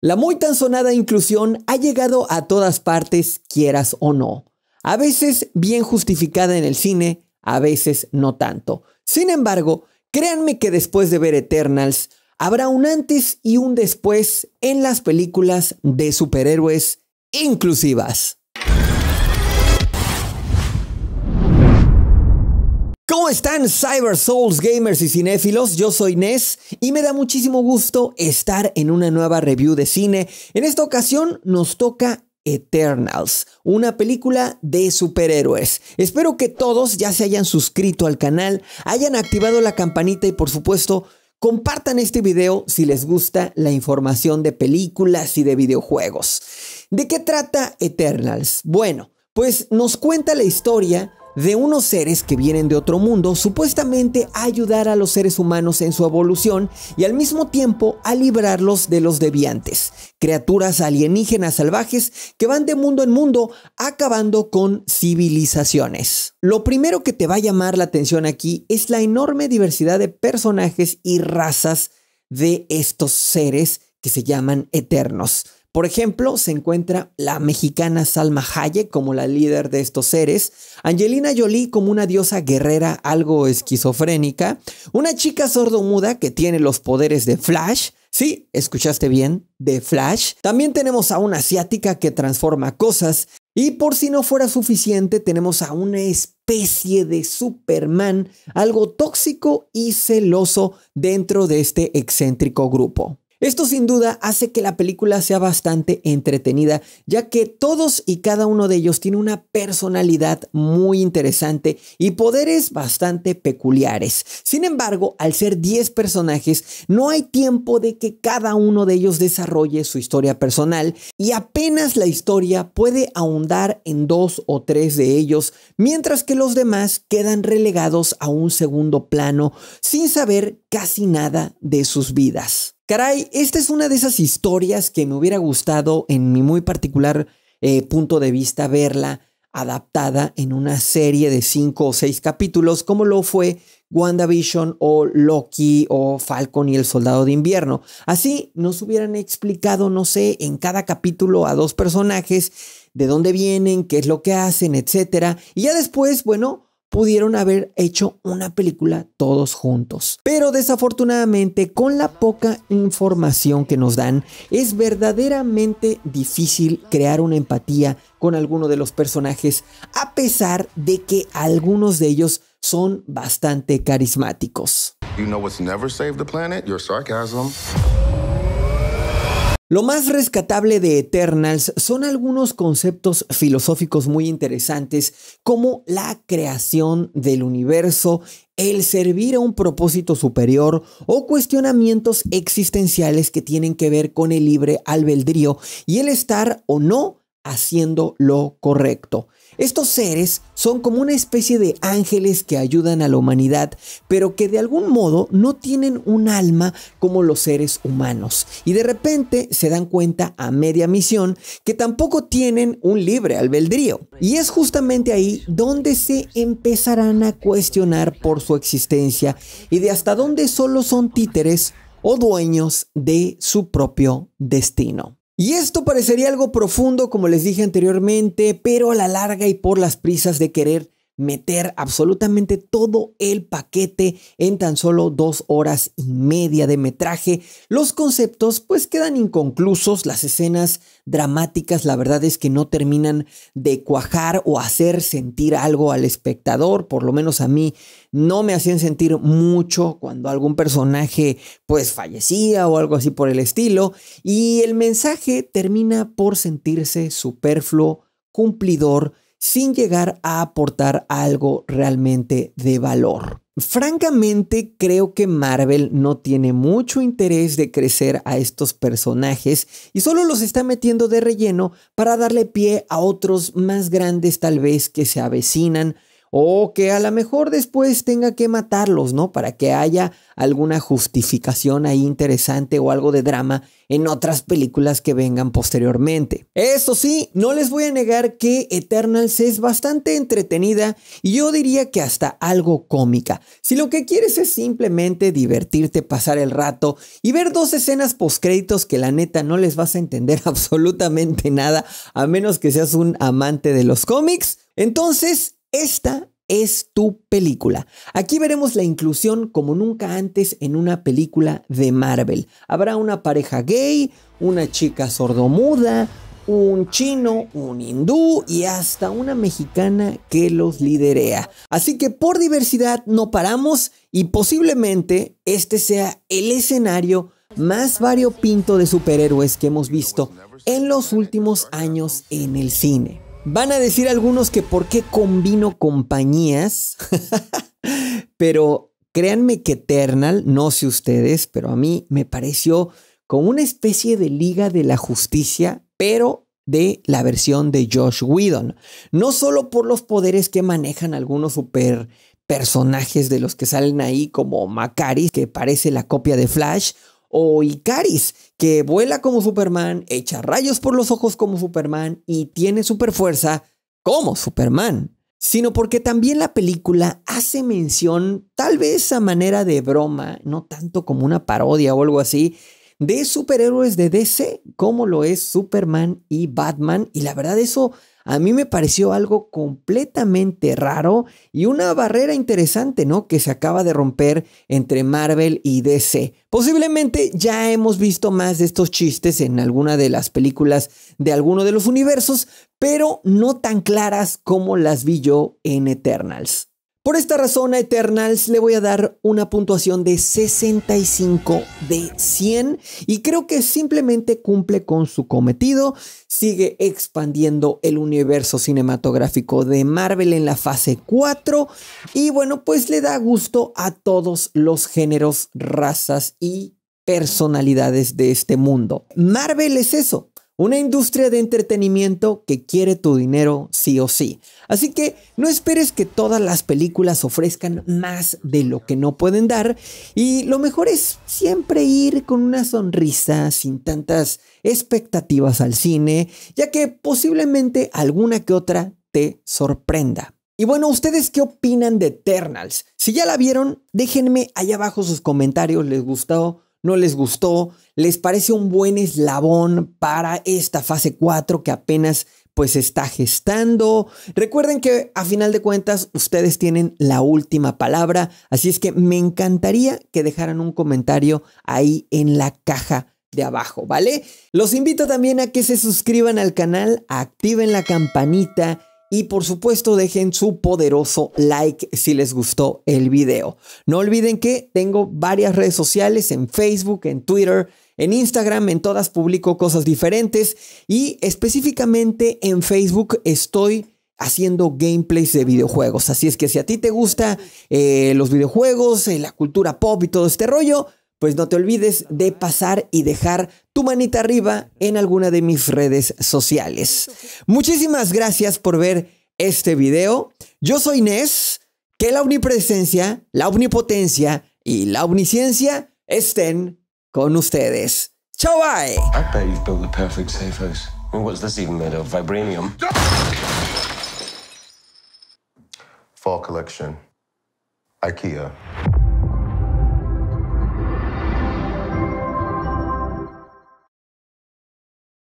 La muy tan sonada inclusión ha llegado a todas partes, quieras o no. A veces bien justificada en el cine, a veces no tanto. Sin embargo, créanme que después de ver Eternals, habrá un antes y un después en las películas de superhéroes inclusivas. ¿Cómo están Cyber Souls gamers y cinéfilos? Yo soy Ness y me da muchísimo gusto estar en una nueva review de cine. En esta ocasión nos toca Eternals, una película de superhéroes. Espero que todos ya se hayan suscrito al canal, hayan activado la campanita y por supuesto compartan este video si les gusta la información de películas y de videojuegos. ¿De qué trata Eternals? Bueno, pues nos cuenta la historia de unos seres que vienen de otro mundo supuestamente a ayudar a los seres humanos en su evolución y al mismo tiempo a librarlos de los deviantes, criaturas alienígenas salvajes que van de mundo en mundo acabando con civilizaciones. Lo primero que te va a llamar la atención aquí es la enorme diversidad de personajes y razas de estos seres que se llaman eternos. Por ejemplo, se encuentra la mexicana Salma Hayek como la líder de estos seres, Angelina Jolie como una diosa guerrera algo esquizofrénica, una chica sordomuda que tiene los poderes de Flash, sí, escuchaste bien, de Flash. También tenemos a una asiática que transforma cosas y por si no fuera suficiente, tenemos a una especie de Superman, algo tóxico y celoso dentro de este excéntrico grupo. Esto sin duda hace que la película sea bastante entretenida, ya que todos y cada uno de ellos tiene una personalidad muy interesante y poderes bastante peculiares. Sin embargo, al ser 10 personajes, no hay tiempo de que cada uno de ellos desarrolle su historia personal y apenas la historia puede ahondar en dos o tres de ellos, mientras que los demás quedan relegados a un segundo plano sin saber casi nada de sus vidas. Caray, esta es una de esas historias que me hubiera gustado en mi muy particular eh, punto de vista verla adaptada en una serie de cinco o seis capítulos como lo fue WandaVision o Loki o Falcon y el Soldado de Invierno. Así nos hubieran explicado, no sé, en cada capítulo a dos personajes, de dónde vienen, qué es lo que hacen, etc. Y ya después, bueno, pudieron haber hecho una película todos juntos. Pero desafortunadamente, con la poca información que nos dan, es verdaderamente difícil crear una empatía con alguno de los personajes, a pesar de que algunos de ellos son bastante carismáticos. Lo más rescatable de Eternals son algunos conceptos filosóficos muy interesantes como la creación del universo, el servir a un propósito superior o cuestionamientos existenciales que tienen que ver con el libre albedrío y el estar o no haciendo lo correcto. Estos seres son como una especie de ángeles que ayudan a la humanidad, pero que de algún modo no tienen un alma como los seres humanos. Y de repente se dan cuenta a media misión que tampoco tienen un libre albedrío. Y es justamente ahí donde se empezarán a cuestionar por su existencia y de hasta dónde solo son títeres o dueños de su propio destino. Y esto parecería algo profundo, como les dije anteriormente, pero a la larga y por las prisas de querer meter absolutamente todo el paquete en tan solo dos horas y media de metraje. Los conceptos pues quedan inconclusos, las escenas dramáticas la verdad es que no terminan de cuajar o hacer sentir algo al espectador, por lo menos a mí no me hacían sentir mucho cuando algún personaje pues fallecía o algo así por el estilo y el mensaje termina por sentirse superfluo, cumplidor, sin llegar a aportar algo realmente de valor. Francamente, creo que Marvel no tiene mucho interés de crecer a estos personajes y solo los está metiendo de relleno para darle pie a otros más grandes tal vez que se avecinan o que a lo mejor después tenga que matarlos, ¿no? Para que haya alguna justificación ahí interesante o algo de drama en otras películas que vengan posteriormente. Eso sí, no les voy a negar que Eternals es bastante entretenida y yo diría que hasta algo cómica. Si lo que quieres es simplemente divertirte, pasar el rato y ver dos escenas postcréditos que la neta no les vas a entender absolutamente nada a menos que seas un amante de los cómics, entonces esta es tu película. Aquí veremos la inclusión como nunca antes en una película de Marvel. Habrá una pareja gay, una chica sordomuda, un chino, un hindú y hasta una mexicana que los liderea. Así que por diversidad no paramos y posiblemente este sea el escenario más variopinto de superhéroes que hemos visto en los últimos años en el cine. Van a decir algunos que por qué combino compañías, pero créanme que Eternal, no sé ustedes, pero a mí me pareció como una especie de Liga de la Justicia, pero de la versión de Josh Whedon. No solo por los poderes que manejan algunos super personajes de los que salen ahí como Macaris, que parece la copia de Flash, o Icaris, que vuela como Superman, echa rayos por los ojos como Superman y tiene fuerza como Superman. Sino porque también la película hace mención, tal vez a manera de broma, no tanto como una parodia o algo así, de superhéroes de DC, como lo es Superman y Batman. Y la verdad, eso a mí me pareció algo completamente raro y una barrera interesante, ¿no? Que se acaba de romper entre Marvel y DC. Posiblemente ya hemos visto más de estos chistes en alguna de las películas de alguno de los universos, pero no tan claras como las vi yo en Eternals. Por esta razón a Eternals le voy a dar una puntuación de 65 de 100 y creo que simplemente cumple con su cometido, sigue expandiendo el universo cinematográfico de Marvel en la fase 4 y bueno, pues le da gusto a todos los géneros, razas y personalidades de este mundo. Marvel es eso, una industria de entretenimiento que quiere tu dinero sí o sí. Así que no esperes que todas las películas ofrezcan más de lo que no pueden dar y lo mejor es siempre ir con una sonrisa, sin tantas expectativas al cine, ya que posiblemente alguna que otra te sorprenda. Y bueno, ¿ustedes qué opinan de Eternals? Si ya la vieron, déjenme ahí abajo sus comentarios, ¿les gustó? no les gustó, les parece un buen eslabón para esta fase 4 que apenas pues está gestando. Recuerden que a final de cuentas ustedes tienen la última palabra, así es que me encantaría que dejaran un comentario ahí en la caja de abajo, ¿vale? Los invito también a que se suscriban al canal, activen la campanita y por supuesto dejen su poderoso like si les gustó el video. No olviden que tengo varias redes sociales en Facebook, en Twitter, en Instagram, en todas publico cosas diferentes y específicamente en Facebook estoy haciendo gameplays de videojuegos. Así es que si a ti te gusta eh, los videojuegos, eh, la cultura pop y todo este rollo, pues no te olvides de pasar y dejar tu manita arriba en alguna de mis redes sociales. Muchísimas gracias por ver este video. Yo soy inés Que la omnipresencia, la omnipotencia y la omnisciencia estén con ustedes. Chao, bye. I bet you've the perfect safe house. what's this even made of? Vibranium? Fall collection. IKEA.